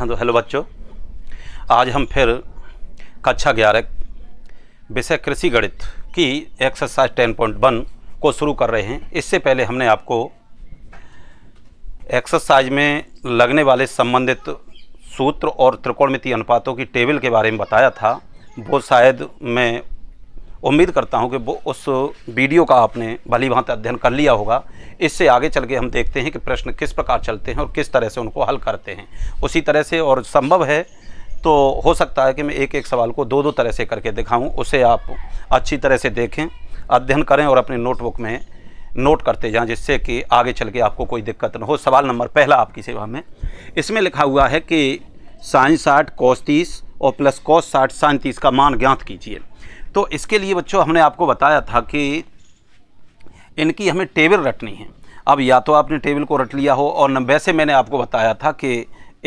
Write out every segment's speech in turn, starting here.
हाँ तो हेलो बच्चों आज हम फिर कक्षा ग्यारह विषय कृषि गणित की एक्सरसाइज टेन पॉइंट वन को शुरू कर रहे हैं इससे पहले हमने आपको एक्सरसाइज में लगने वाले संबंधित सूत्र और त्रिकोणमिति अनुपातों की टेबल के बारे में बताया था वो शायद मैं उम्मीद करता हूं कि वो उस वीडियो का आपने भली भांति अध्ययन कर लिया होगा इससे आगे चल के हम देखते हैं कि प्रश्न किस प्रकार चलते हैं और किस तरह से उनको हल करते हैं उसी तरह से और संभव है तो हो सकता है कि मैं एक एक सवाल को दो दो तरह से करके दिखाऊँ उसे आप अच्छी तरह से देखें अध्ययन करें और अपने नोटबुक में नोट करते जाएं जिससे कि आगे चल के आपको कोई दिक्कत ना हो सवाल नंबर पहला आपकी सेवा में इसमें लिखा हुआ है कि साइंस साठ कौस तीस और प्लस कौस साठ साइंतीस का मान ज्ञात कीजिए तो इसके लिए बच्चों हमने आपको बताया था कि इनकी हमें टेबल रटनी है अब या तो आपने टेबल को रट लिया हो और वैसे मैंने आपको बताया था कि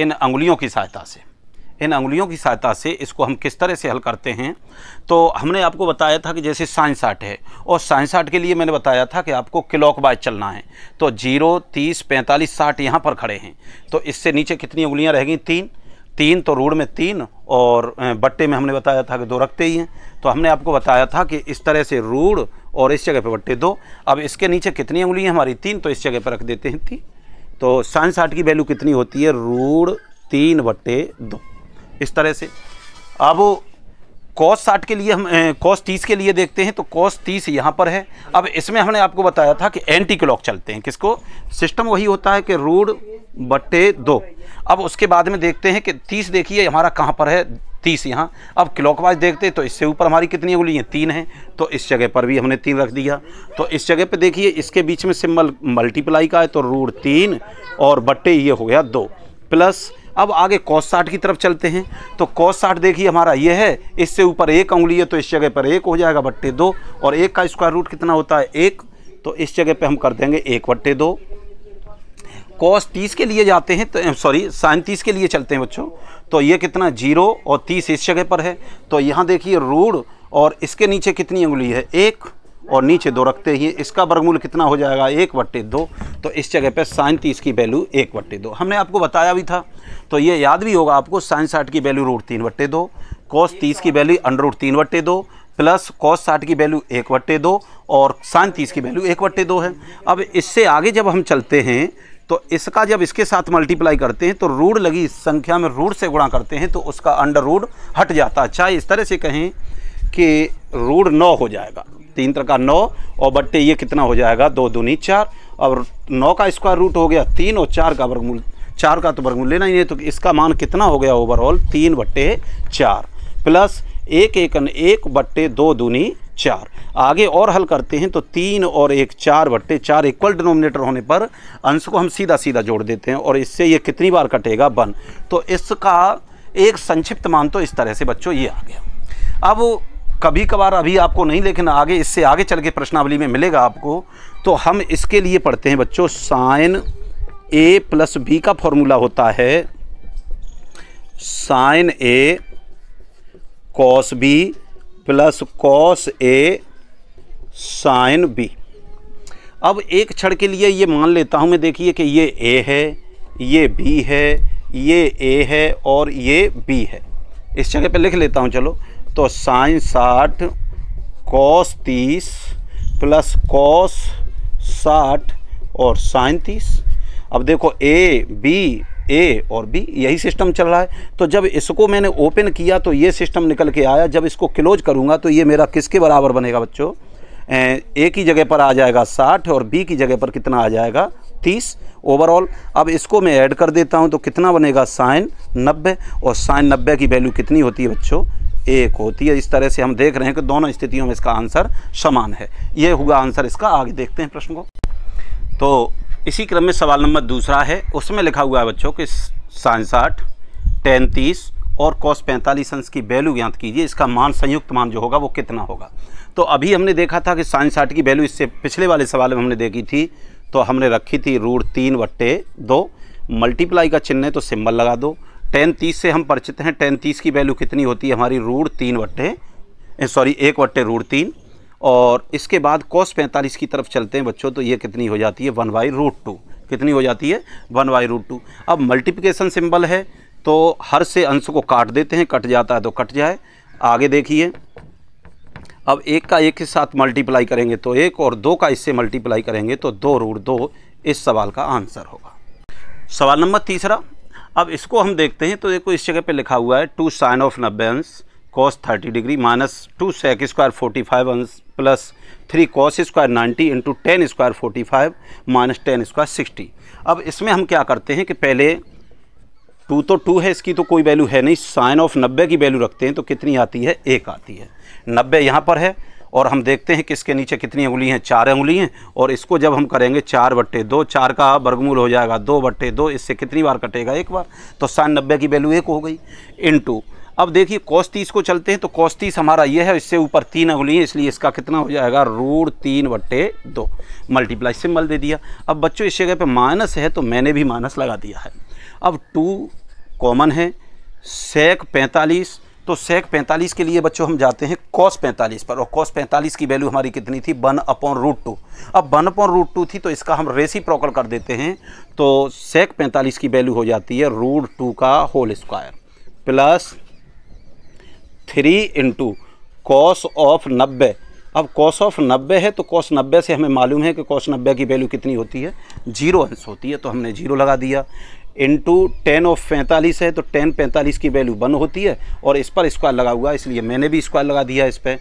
इन अंगुलियों की सहायता से इन अंगुलियों की सहायता से इसको हम किस तरह से हल करते हैं तो हमने आपको बताया था कि जैसे साइंस आर्ट है और साइंस आर्ट के लिए मैंने बताया था कि आपको क्लॉक वाइज चलना है तो जीरो तीस पैंतालीस साठ यहाँ पर खड़े हैं तो इससे नीचे कितनी उंगलियाँ रह गई तीन तीन तो रूढ़ में तीन और बट्टे में हमने बताया था कि दो रखते ही हैं तो हमने आपको बताया था कि इस तरह से रूढ़ और इस जगह पर बट्टे दो अब इसके नीचे कितनी उंगली है हमारी तीन तो इस जगह पर रख देते हैं तीन तो साइंस आठ की वैल्यू कितनी होती है रूढ़ तीन बट्टे दो इस तरह से अब कॉस साठ के लिए हम कॉस तीस के लिए देखते हैं तो कॉस तीस यहाँ पर है अब इसमें हमने आपको बताया था कि एंटी क्लॉक चलते हैं किसको सिस्टम वही होता है कि रूढ़ बट्टे दो अब उसके बाद में देखते हैं कि तीस देखिए हमारा कहाँ पर है तीस यहाँ अब क्लॉकवाइज देखते हैं तो इससे ऊपर हमारी कितनी उंगली हैं तीन हैं तो इस जगह पर भी हमने तीन रख दिया तो इस जगह पे देखिए इसके बीच में सिंबल मल्टीप्लाई का है तो रूट तीन और बट्टे ये हो गया दो प्लस अब आगे कॉस साठ की तरफ चलते हैं तो कॉस साठ देखिए हमारा ये है इससे ऊपर एक उंगली है तो इस जगह पर एक हो जाएगा बट्टे दो और एक का स्क्वायर रूट कितना होता है एक तो इस जगह पर हम कर देंगे एक बट्टे दो कॉस तीस के लिए जाते हैं तो सॉरी साइन तीस के लिए चलते हैं बच्चों तो ये कितना जीरो और तीस इस जगह पर है तो यहाँ देखिए रूढ़ और इसके नीचे कितनी उंगली है एक और नीचे दो रखते ही इसका वर्गमूल कितना हो जाएगा एक बट्टे दो तो इस जगह पर साइन तीस की वैल्यू एक बट्टे दो हमने आपको बताया भी था तो ये याद भी होगा आपको साइन साठ की वैल्यू रूट तीन बट्टे दो कॉस तीस की वैल्यू अंडर रूट तीन बट्टे दो प्लस कॉस साठ की वैल्यू एक बट्टे दो और साइन तीस की वैल्यू एक बट्टे दो है अब इससे आगे जब हम चलते हैं तो इसका जब इसके साथ मल्टीप्लाई करते हैं तो रूढ़ लगी इस संख्या में रूढ़ से गुणा करते हैं तो उसका अंडर रूढ़ हट जाता है चाहे अच्छा, इस तरह से कहें कि रूढ़ नौ हो जाएगा तीन तरह का नौ और बट्टे ये कितना हो जाएगा दो दूनी चार और नौ का स्क्वायर रूट हो गया तीन और चार का वर्गमूल चार का तो वर्गमूल लेना ही नहीं तो इसका मान कितना हो गया ओवरऑल तीन बट्टे चार प्लस एक एक बट्टे दो दूनी चार आगे और हल करते हैं तो तीन और एक चार बट्टे चार इक्वल डिनोमिनेटर होने पर अंश को हम सीधा सीधा जोड़ देते हैं और इससे ये कितनी बार कटेगा वन तो इसका एक संक्षिप्त मान तो इस तरह से बच्चों ये आ गया अब कभी कभार अभी आपको नहीं लेकिन आगे इससे आगे चल के प्रश्नावली में मिलेगा आपको तो हम इसके लिए पढ़ते हैं बच्चों साइन ए प्लस बी का फॉर्मूला होता है sine A cos B plus cos A sine B अब एक क्षण के लिए ये मान लेता हूँ मैं देखिए कि ये ए है ये बी है ये ए है और ये बी है इस जगह पे लिख लेता हूँ चलो तो साइन साठ कॉस तीस प्लस कॉस साठ और साइन तीस अब देखो ए बी ए और बी यही सिस्टम चल रहा है तो जब इसको मैंने ओपन किया तो ये सिस्टम निकल के आया जब इसको क्लोज करूँगा तो ये मेरा किसके बराबर बनेगा बच्चों ए की जगह पर आ जाएगा साठ और बी की जगह पर कितना आ जाएगा तीस ओवरऑल अब इसको मैं ऐड कर देता हूँ तो कितना बनेगा साइन नब्बे और साइन नब्बे की वैल्यू कितनी होती है बच्चों एक होती है इस तरह से हम देख रहे हैं कि दोनों स्थितियों में इसका आंसर समान है ये हुआ आंसर इसका आगे देखते हैं प्रश्न को तो इसी क्रम में सवाल नंबर दूसरा है उसमें लिखा हुआ है बच्चों कि साठ टेन तीस और कॉस पैंतालीस अंश की वैल्यू ज्ञात कीजिए इसका मान संयुक्त मान जो होगा वो कितना होगा तो अभी हमने देखा था कि साइन साठ की वैल्यू इससे पिछले वाले सवाल में हमने देखी थी तो हमने रखी थी रूढ़ तीन बट्टे दो मल्टीप्लाई का चिन्ह है तो सिंबल लगा दो टेन तीस से हम परिचित हैं टेन तीस की वैल्यू कितनी होती है हमारी रूढ़ तीन बट्टे सॉरी एक बट्टे रूढ़ तीन और इसके बाद कॉस पैंतालीस की तरफ चलते हैं बच्चों तो ये कितनी हो जाती है वन बाई रूट टू कितनी हो जाती है वन बाई रूट टू अब मल्टीप्लिकेशन सिंबल है तो हर से अंश को काट देते हैं कट जाता है तो कट जाए आगे देखिए अब एक का एक के साथ मल्टीप्लाई करेंगे तो एक और दो का इससे मल्टीप्लाई करेंगे तो दो रूट दो इस सवाल का आंसर होगा सवाल नंबर तीसरा अब इसको हम देखते हैं तो देखो इस जगह पे लिखा हुआ है टू साइन ऑफ नब्बे अंश degree 30 two minus square forty five 45 three cos square ninety 90 tan square forty 45 minus tan square sixty अब इसमें हम क्या करते हैं कि पहले 2 तो 2 है इसकी तो कोई वैल्यू है नहीं साइन ऑफ 90 की वैल्यू रखते हैं तो कितनी आती है एक आती है 90 यहाँ पर है और हम देखते हैं कि इसके नीचे कितनी उंगली हैं चार उंगली हैं और इसको जब हम करेंगे चार बट्टे दो चार का वर्गमूल हो जाएगा दो बट्टे दो इससे कितनी बार कटेगा एक बार तो साइन नब्बे की वैल्यू एक हो गई इन टू अब देखिए कॉस तीस को चलते हैं तो कॉस तीस हमारा ये है इससे ऊपर तीन अंगुली है इसलिए इसका कितना हो जाएगा रूड तीन बट्टे दो मल्टीप्लाई सिंबल दे दिया अब बच्चों इस जगह पे माइनस है तो मैंने भी माइनस लगा दिया है अब टू कॉमन है सेक पैंतालीस तो सेक पैंतालीस के लिए बच्चों हम जाते हैं कॉस पैंतालीस पर और कॉस पैंतालीस की वैल्यू हमारी कितनी थी वन अपॉन रूट टू अब वन अपॉन रूट टू थी तो इसका हम रेसी प्रोकल कर देते हैं तो सेक पैंतालीस की वैल्यू हो जाती है रूट टू का whole square plus three into cos of नब्बे अब कॉस ऑफ नब्बे है तो कॉस नब्बे से हमें मालूम है कि कॉस नब्बे की वैल्यू कितनी होती है जीरो अंश होती है तो हमने जीरो लगा दिया इंटू टेन ऑफ पैंतालीस है तो टेन पैंतालीस की वैल्यू वन होती है और इस पर स्क्वायर लगा हुआ है इसलिए मैंने भी स्क्वायर लगा दिया इस पर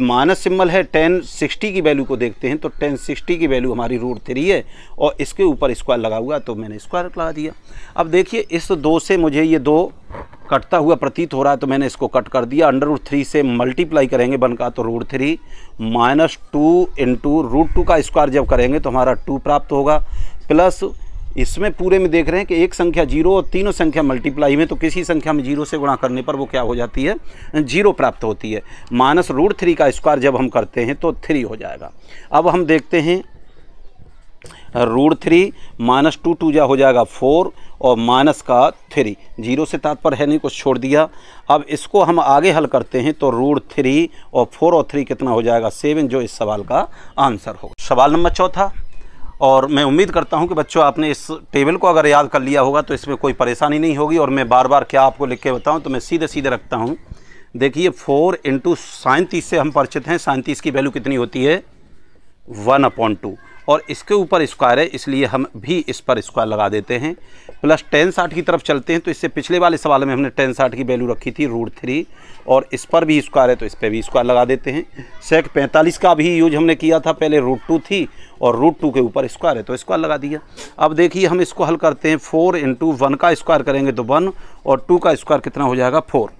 माइनस सिंबल है टेन सिक्सटी की वैल्यू को देखते हैं तो टेन सिक्सटी की वैल्यू हमारी रूट थ्री है और इसके ऊपर स्क्वायर लगा हुआ तो मैंने स्क्वायर लगा दिया अब देखिए इस दो से मुझे ये दो कटता हुआ प्रतीत हो रहा है तो मैंने इसको कट कर दिया अंडर रूट थ्री से मल्टीप्लाई करेंगे बन का तो root three minus two into root two का स्क्वायर जब करेंगे तो हमारा टू प्राप्त होगा प्लस इसमें पूरे में देख रहे हैं कि एक संख्या जीरो और तीनों संख्या मल्टीप्लाई में तो किसी संख्या में जीरो से गुणा करने पर वो क्या हो जाती है जीरो प्राप्त होती है माइनस रूट थ्री का स्क्वायर जब हम करते हैं तो थ्री हो जाएगा अब हम देखते हैं root three minus two two जा हो जाएगा फोर और माइनस का थ्री जीरो से तात्पर्य है नहीं कुछ छोड़ दिया अब इसको हम आगे हल करते हैं तो रूट थ्री और फोर और थ्री कितना हो जाएगा सेवन जो इस सवाल का आंसर होगा सवाल नंबर चौथा और मैं उम्मीद करता हूं कि बच्चों आपने इस टेबल को अगर याद कर लिया होगा तो इसमें कोई परेशानी नहीं होगी और मैं बार बार क्या आपको लिख के बताऊँ तो मैं सीधे सीधे रखता हूँ देखिए फोर इंटू साइंतीस से हम परिचित हैं सैंतीस की वैल्यू कितनी होती है वन अपॉन टू और इसके ऊपर स्क्वायर है इसलिए हम भी इस पर स्क्वायर लगा देते हैं प्लस टेन साठ की तरफ चलते हैं तो इससे पिछले वाले सवाल में हमने टेन साठ की वैल्यू रखी थी रूट थ्री और इस पर भी स्क्वायर है तो इस पर भी स्क्वायर लगा देते हैं सेक पैंतालीस का भी यूज हमने किया था पहले रूट टू थी और रूट टू के ऊपर स्क्वायर है तो स्क्वायर लगा दिया अब देखिए हम इसको हल करते हैं फोर इंटू वन का स्क्वायर करेंगे तो वन और टू का स्क्वायर कितना हो जाएगा फोर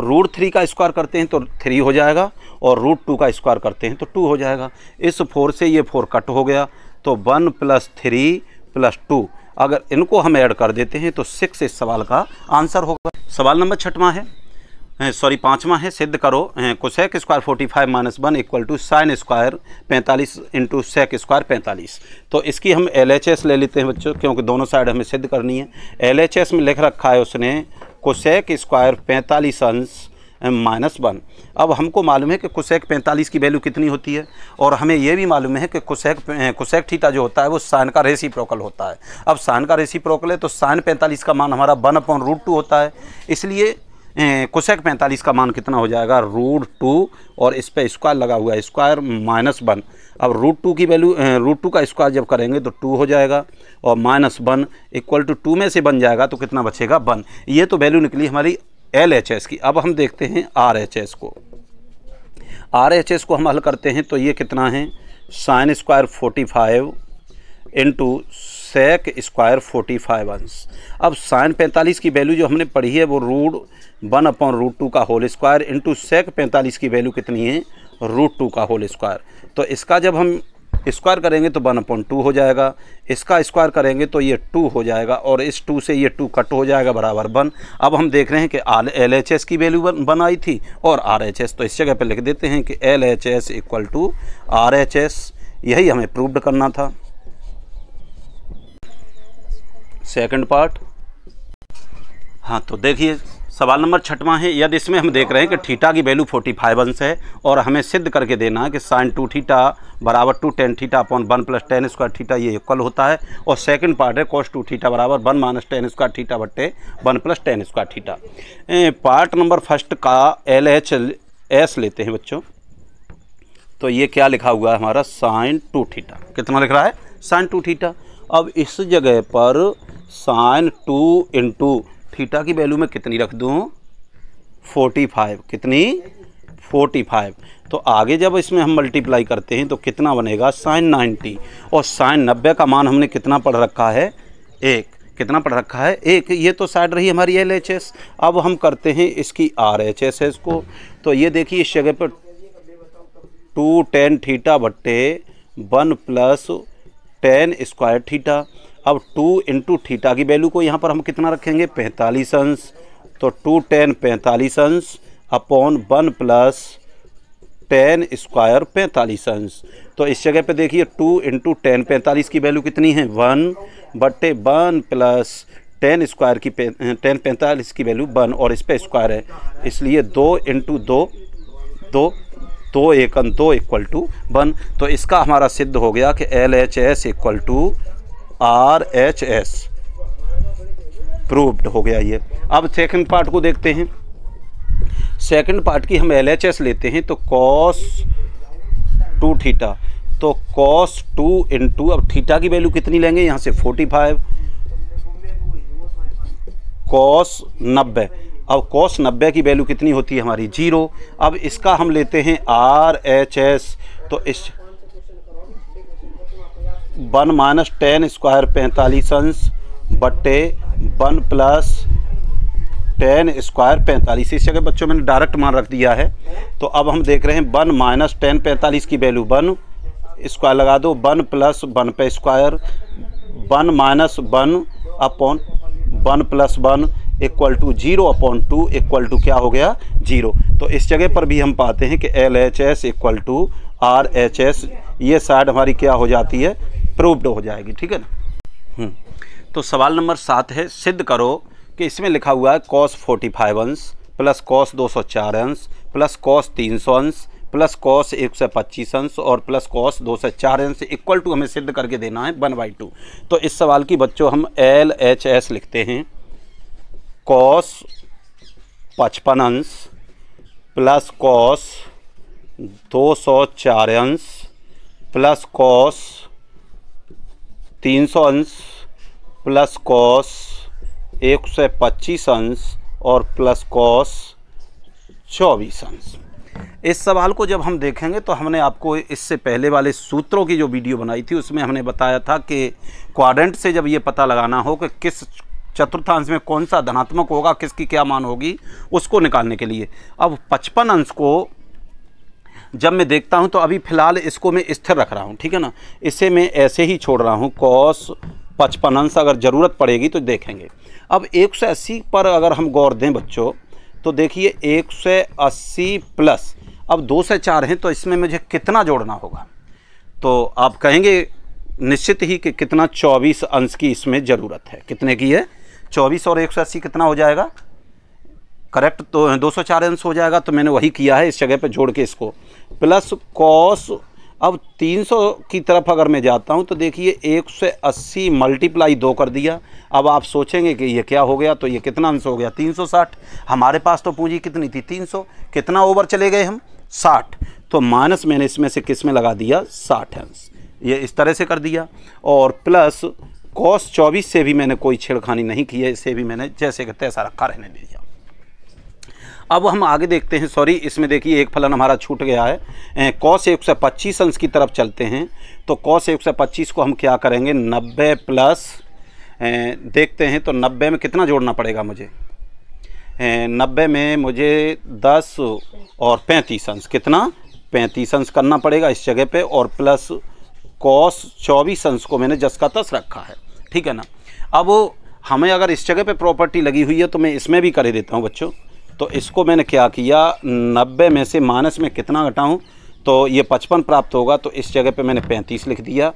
रूट थ्री का स्क्वायर करते हैं तो थ्री हो जाएगा और रूट टू का स्क्वायर करते हैं तो टू हो जाएगा इस फोर से ये फोर कट हो गया तो one plus three plus two अगर इनको हम ऐड कर देते हैं तो सिक्स इस सवाल का आंसर होगा सवाल नंबर छठवां है सॉरी पाँचवा है सिद्ध करो sec square forty five minus one equal to sine square पैंतालीस इंटू सेक स्क्वायर पैंतालीस तो इसकी हम एल एच एस ले लेते हैं बच्चों क्योंकि दोनों साइड हमें सिद्ध करनी है एल एच एस में लिख रखा है उसने कुशैक स्क्वायर पैंतालीस अंश माइनस वन अब हमको मालूम है कि कुशैक पैंतालीस की वैल्यू कितनी होती है और हमें यह भी मालूम है कि कुशैक कुशैक थीटा जो होता है वो साइन का रेसी प्रोकल होता है अब साइन का रेसी प्रोकल है तो साइन पैंतालीस का मान हमारा वन अपॉन रूट टू होता है इसलिए कोशेक पैंतालीस का मान कितना हो जाएगा रूट टू और इस पर स्क्वायर लगा हुआ है स्क्वायर माइनस वन अब रूट टू की वैल्यू रूट टू का स्क्वायर जब करेंगे तो टू हो जाएगा और minus one equal to two में से बन जाएगा तो कितना बचेगा वन ये तो वैल्यू निकली हमारी एल एच एस की अब हम देखते हैं आर एच एस को आर एच एस को हम हल करते हैं तो ये कितना है sine square forty five into sec square forty five अंश अब साइन पैंतालीस की वैल्यू जो हमने पढ़ी है वो root one upon root two का होल स्क्वायर इंटू सेक पैंतालीस की वैल्यू कितनी है रूट टू का होल स्क्वायर तो इसका जब हम स्क्वायर करेंगे तो वन अपॉन टू हो जाएगा इसका स्क्वायर करेंगे तो ये टू हो जाएगा और इस टू से ये टू कट हो जाएगा बराबर वन अब हम देख रहे हैं कि आर एल एच एस की वैल्यू वन आई थी और आर एच एस तो इस जगह पर लिख देते हैं कि L H S equal to R H S यही हमें प्रूव्ड करना था सेकंड पार्ट हाँ तो देखिए सवाल नंबर छठवा है यदि इसमें हम देख रहे हैं कि थीटा की वैल्यू फोर्टी फाइव अंश है और हमें सिद्ध करके देना है कि साइन टू थीटा बराबर two tan theta upon one plus tan square theta ये इक्वल होता है और सेकंड पार्ट है कॉस टू थीटा बराबर one minus tan square theta बट्टे one plus tan square theta part number first का L H S लेते हैं बच्चों तो ये क्या लिखा हुआ है हमारा साइन टू थीटा कितना लिख रहा है साइन टू थीटा अब इस जगह पर साइन टू इंटू थीटा की वैल्यू मैं कितनी रख दूँ फोर्टी फाइव कितनी 45 फाइव तो आगे जब इसमें हम मल्टीप्लाई करते हैं तो कितना बनेगा साइन 90 और साइन नब्बे का मान हमने कितना पढ़ रखा है एक कितना पढ़ रखा है एक ये तो साइड रही हमारी एल एच एस अब हम करते हैं इसकी आर एच एस एस को तो ये देखिए इस जगह पर टू टेन थीटा बट्टे one plus tan square theta अब टू इंटू थीटा की वैल्यू को यहाँ पर हम कितना रखेंगे पैंतालीस अंश तो टू टेन पैंतालीस अंश upon one plus tan square पैंतालीस अंश तो इस जगह पे देखिए टू इंटू टेन पैंतालीस की वैल्यू कितनी है वन बट्टे वन प्लस टेन स्क्वायर की टेन पैंतालीस की वैल्यू वन और इस पर स्क्वायर है इसलिए दो इंटू दो दो तो एकन तो इक्वल टू वन तो इसका हमारा सिद्ध हो गया कि L H S equal to R H S proved हो गया ये अब सेकंड पार्ट को देखते हैं सेकंड पार्ट की हम एल एच एस लेते हैं तो कॉस टू थीटा तो कॉस टू इन टू अब थीटा की वैल्यू कितनी लेंगे यहाँ से फोर्टी फाइव कॉस नब्बे अब कॉस नब्बे की वैल्यू कितनी होती है हमारी जीरो अब इसका हम लेते हैं आर एच एस तो इस वन माइनस टेन स्क्वायर पैंतालीस अंश बटे वन प्लस टेन स्क्वायर पैंतालीस इस जगह बच्चों मैंने डायरेक्ट मान रख दिया है तो अब हम देख रहे हैं वन माइनस टेन पैंतालीस की वैल्यू वन स्क्वायर लगा दो वन प्लस वन पे square one minus one upon one plus one equal to zero upon two equal to क्या हो गया जीरो तो इस जगह पर भी हम पाते हैं कि L H S equal to R H S ये साइड हमारी क्या हो जाती है प्रूव्ड हो जाएगी ठीक है ना हम्म। तो सवाल नंबर सात है सिद्ध करो कि इसमें लिखा हुआ है कॉस फोर्टी फाइव अंश प्लस कॉस दो सौ चार अंश प्लस कॉस तीन सौ अंश प्लस कॉस एक सौ पच्चीस अंश और प्लस कॉस दो सौ चार अंश इक्वल टू हमें सिद्ध करके देना है वन बाई टू तो इस सवाल की बच्चों हम एल एच एस लिखते हैं कॉस पचपन अंश प्लस कॉस दो सौ चार अंश प्लस कॉस तीन सौ अंश प्लस कॉस एक सौ पच्चीस अंश और प्लस कॉस चौबीस अंश इस सवाल को जब हम देखेंगे तो हमने आपको इससे पहले वाले सूत्रों की जो वीडियो बनाई थी उसमें हमने बताया था कि क्वाड्रेंट से जब ये पता लगाना हो कि किस चतुर्थांश में कौन सा धनात्मक होगा किसकी क्या मान होगी उसको निकालने के लिए अब पचपन अंश को जब मैं देखता हूँ तो अभी फ़िलहाल इसको मैं स्थिर रख रहा हूँ ठीक है ना इसे मैं ऐसे ही छोड़ रहा हूँ कॉस पचपन अंश अगर ज़रूरत पड़ेगी तो देखेंगे अब एक सौ अस्सी पर अगर हम गौर दें बच्चों तो देखिए एक सौ अस्सी प्लस अब दो से चार हैं तो इसमें मुझे कितना जोड़ना होगा तो आप कहेंगे निश्चित ही कि कितना चौबीस अंश की इसमें ज़रूरत है कितने की है चौबीस और एक सौ अस्सी कितना हो जाएगा करेक्ट तो दो सौ चार अंश हो जाएगा तो मैंने वही किया है इस जगह पे जोड़ के इसको प्लस कॉस अब 300 की तरफ अगर मैं जाता हूँ तो देखिए एक सौ अस्सी मल्टीप्लाई दो कर दिया अब आप सोचेंगे कि ये क्या हो गया तो ये कितना अंश हो गया 360 हमारे पास तो पूंजी कितनी थी 300 कितना ओवर चले गए हम 60 तो माइनस मैंने इसमें से किस में लगा दिया साठ अंश ये इस तरह से कर दिया और प्लस कॉस चौबीस से भी मैंने कोई छेड़खानी नहीं की है इसे भी मैंने जैसे का तैसा रखा रहने दे दिया अब हम आगे देखते हैं सॉरी इसमें देखिए एक फलन हमारा छूट गया है अं, कॉस एक सौ पच्चीस अंश की तरफ चलते हैं तो कॉस एक सौ पच्चीस को हम क्या करेंगे नब्बे प्लस अं, देखते हैं तो नब्बे में कितना जोड़ना पड़ेगा मुझे अं, नब्बे में मुझे दस और पैंतीस अंश कितना पैंतीस अंश करना पड़ेगा इस जगह पे और प्लस कॉस चौबीस अंश को मैंने जस का तस रखा है ठीक है ना अब हमें अगर इस जगह पे प्रॉपर्टी लगी हुई है तो मैं इसमें भी कर ही देता हूँ बच्चों तो इसको मैंने क्या किया नब्बे में से माइनस में कितना घटाऊँ तो ये पचपन प्राप्त होगा तो इस जगह पर मैंने पैंतीस लिख दिया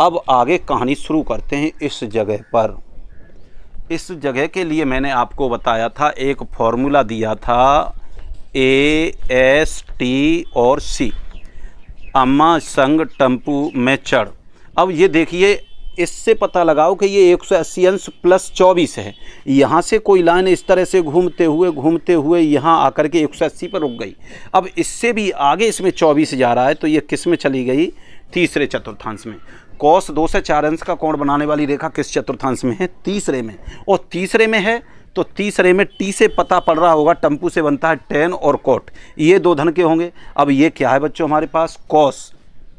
अब आगे कहानी शुरू करते हैं इस जगह पर इस जगह के लिए मैंने आपको बताया था एक फॉर्मूला दिया था ए एस टी और सी अम्मा संग टम्पू में चढ़ अब ये देखिए इससे पता लगाओ कि ये एक सौ अस्सी अंश प्लस चौबीस है यहाँ से कोई लाइन इस तरह से घूमते हुए घूमते हुए यहाँ आकर के एक सौ अस्सी पर रुक गई अब इससे भी आगे इसमें चौबीस जा रहा है तो ये किस में चली गई तीसरे चतुर्थांश में कौश दो से चार अंश का कोण बनाने वाली रेखा किस चतुर्थांश में है तीसरे में और तीसरे में है तो तीसरे में टी से पता पड़ रहा होगा टम्पू से बनता है टेन और कोट ये दो धन के होंगे अब ये क्या है बच्चों हमारे पास कॉस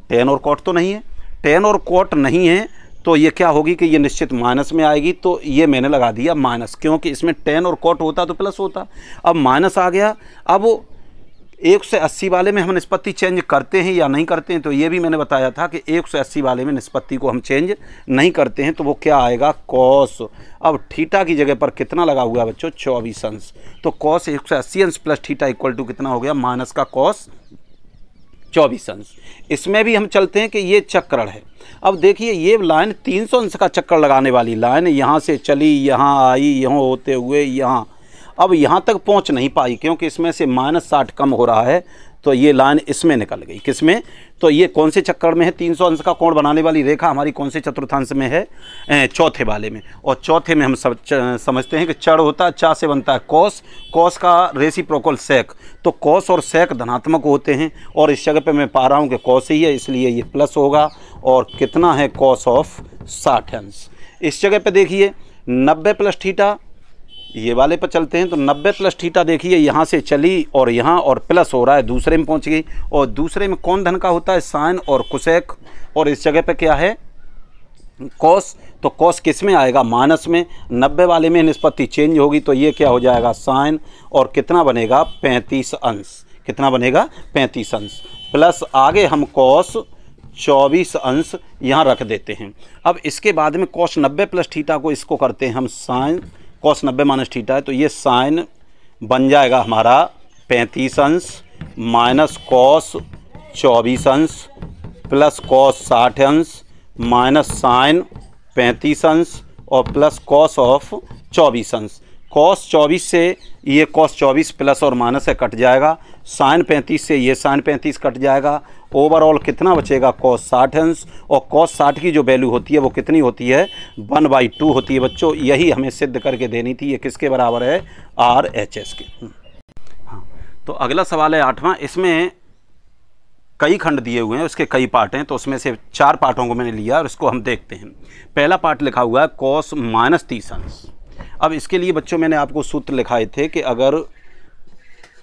टेन और कोट तो नहीं है टेन और कोट नहीं है तो ये क्या होगी कि ये निश्चित माइनस में आएगी तो ये मैंने लगा दिया माइनस क्योंकि इसमें टेन और कॉट होता तो प्लस होता अब माइनस आ गया अब एक सौ अस्सी वाले में हम निष्पत्ति चेंज करते हैं या नहीं करते हैं तो ये भी मैंने बताया था कि एक सौ अस्सी वाले में निष्पत्ति को हम चेंज नहीं करते हैं तो वो क्या आएगा कॉस अब ठीटा की जगह पर कितना लगा हुआ है बच्चों चौबीस अंश तो कॉस एक सौ अस्सी अंश प्लस ठीटा इक्वल टू कितना हो गया माइनस का कॉस चौबीस अंश इसमें भी हम चलते हैं कि ये चक्रण है अब देखिए ये लाइन तीन सौ अंश का चक्कर लगाने वाली लाइन यहाँ से चली यहाँ आई यहाँ होते हुए यहाँ अब यहाँ तक पहुँच नहीं पाई क्योंकि इसमें से माइनस साठ कम हो रहा है तो ये लाइन इसमें निकल गई किसमें तो ये कौन से चक्कर में है 300 अंश का कोण बनाने वाली रेखा हमारी कौन से चतुर्थांश में है चौथे वाले में और चौथे में हम सब समझते हैं कि चढ़ होता है चा से बनता है कौश कौस का रेसी प्रोकोल सेक तो कौश और सेक धनात्मक होते हैं और इस जगह पे मैं पा रहा हूँ कि कौश ही है इसलिए ये प्लस होगा और कितना है कौश ऑफ साठ अंश इस जगह पर देखिए नब्बे प्लस ठीठा ये वाले पर चलते हैं तो 90 प्लस ठीटा देखिए यहाँ से चली और यहाँ और प्लस हो रहा है दूसरे में पहुँच गई और दूसरे में कौन धन का होता है साइन और कुशैक और इस जगह पर क्या है कॉस तो कॉस किस में आएगा माइनस में नब्बे वाले में निष्पत्ति चेंज होगी तो ये क्या हो जाएगा साइन और कितना बनेगा पैंतीस अंश कितना बनेगा पैंतीस अंश प्लस आगे हम कॉस चौबीस अंश यहाँ रख देते हैं अब इसके बाद में कॉस नब्बे प्लस ठीटा को इसको करते हैं हम साइन कॉस नब्बे माइनस थीटा है तो ये साइन बन जाएगा हमारा पैंतीस अंश माइनस कॉस चौबीस अंश प्लस कॉस साठ अंश माइनस साइन पैंतीस अंश और प्लस कॉस ऑफ चौबीस अंश कॉस चौबीस से ये कॉस चौबीस प्लस और माइनस है कट जाएगा साइन पैंतीस से ये साइन पैंतीस कट जाएगा ओवरऑल कितना बचेगा कॉस साठ अंश और कॉस साठ की जो वैल्यू होती है वो कितनी होती है वन बाई टू होती है बच्चों यही हमें सिद्ध करके देनी थी ये किसके बराबर है आर एच एस के हम्म। हाँ तो अगला सवाल है आठवां इसमें कई खंड दिए हुए हैं उसके कई पार्ट हैं तो उसमें से चार पार्टों को मैंने लिया और इसको हम देखते हैं पहला पार्ट लिखा हुआ है कॉस माइनस तीस अंश अब इसके लिए बच्चों मैंने आपको सूत्र लिखाए थे कि अगर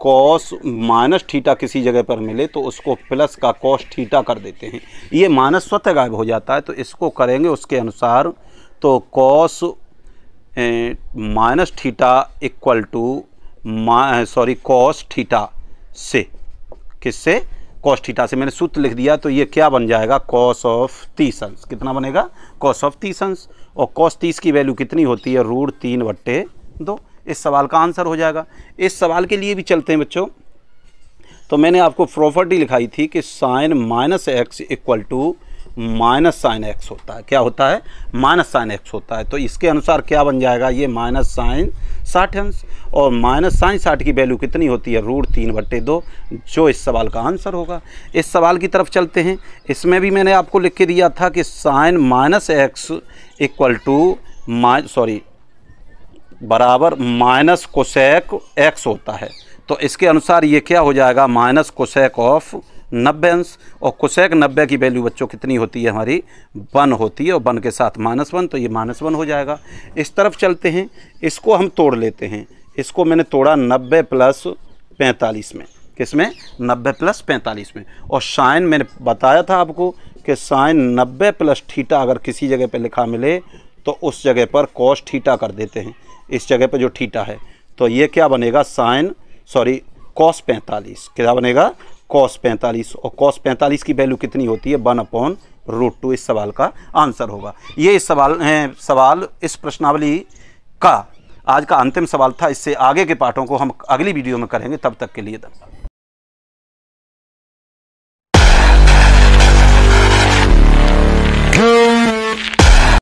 कॉस माइनस ठीटा किसी जगह पर मिले तो उसको प्लस का कॉस ठीटा कर देते हैं ये माइनस स्वतः गायब हो जाता है तो इसको करेंगे उसके अनुसार तो cos minus theta equal to sorry cos theta से किससे कॉस थीटा से मैंने सूत्र लिख दिया तो ये क्या बन जाएगा कॉस ऑफ अंश कितना बनेगा कॉस ऑफ तीसंस और कॉस तीस की वैल्यू कितनी होती है रूढ़ तीन बट्टे दो इस सवाल का आंसर हो जाएगा इस सवाल के लिए भी चलते हैं बच्चों तो मैंने आपको प्रॉपर्टी लिखाई थी कि sine minus x equal to minus sine x होता है क्या होता है माइनस साइन एक्स होता है तो इसके अनुसार क्या बन जाएगा ये माइनस साइन साठ अंश और माइनस साइन साठ की वैल्यू कितनी होती है रूट तीन बट्टे दो जो इस सवाल का आंसर होगा इस सवाल की तरफ चलते हैं इसमें भी मैंने आपको लिख के दिया था कि sine minus x equal to my sorry बराबर माइनस कोशैक एक्स होता है तो इसके अनुसार ये क्या हो जाएगा माइनस कोशैक ऑफ नब्बे अंश और कुशैक नब्बे की वैल्यू बच्चों कितनी होती है हमारी वन होती है और वन के साथ माइनस वन तो ये माइनस वन हो जाएगा इस तरफ चलते हैं इसको हम तोड़ लेते हैं इसको मैंने तोड़ा नब्बे प्लस पैंतालीस में किस में नब्बे प्लस पैंतालीस में और साइन मैंने बताया था आपको कि साइन नब्बे प्लस ठीठा अगर किसी जगह पर लिखा मिले तो उस जगह पर कॉस ठीटा कर देते हैं इस जगह पर जो ठीठा है तो ये क्या बनेगा साइन सॉरी कॉस पैंतालीस क्या बनेगा कॉस पैंतालीस और कॉस पैंतालीस की वैल्यू कितनी होती है वन अपॉन रूट टू इस सवाल का आंसर होगा ये इस सवाल सवाल इस प्रश्नावली का आज का अंतिम सवाल था इससे आगे के पाठों को हम अगली वीडियो में करेंगे तब तक के लिए धन्यवाद